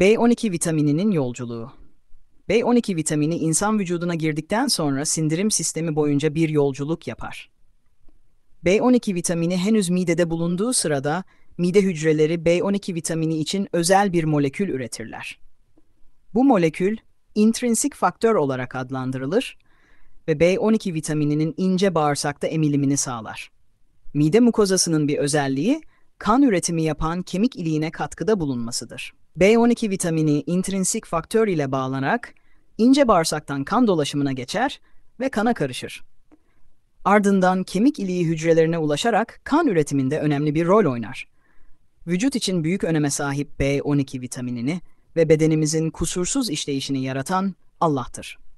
B12 vitamininin yolculuğu. B12 vitamini insan vücuduna girdikten sonra sindirim sistemi boyunca bir yolculuk yapar. B12 vitamini henüz midede bulunduğu sırada mide hücreleri B12 vitamini için özel bir molekül üretirler. Bu molekül intrinsik faktör olarak adlandırılır ve B12 vitamininin ince bağırsakta emilimini sağlar. Mide mukozasının bir özelliği kan üretimi yapan kemik iliğine katkıda bulunmasıdır. B12 vitamini intrinsik faktör ile bağlanarak ince bağırsaktan kan dolaşımına geçer ve kana karışır. Ardından kemik iliği hücrelerine ulaşarak kan üretiminde önemli bir rol oynar. Vücut için büyük öneme sahip B12 vitaminini ve bedenimizin kusursuz işleyişini yaratan Allah'tır.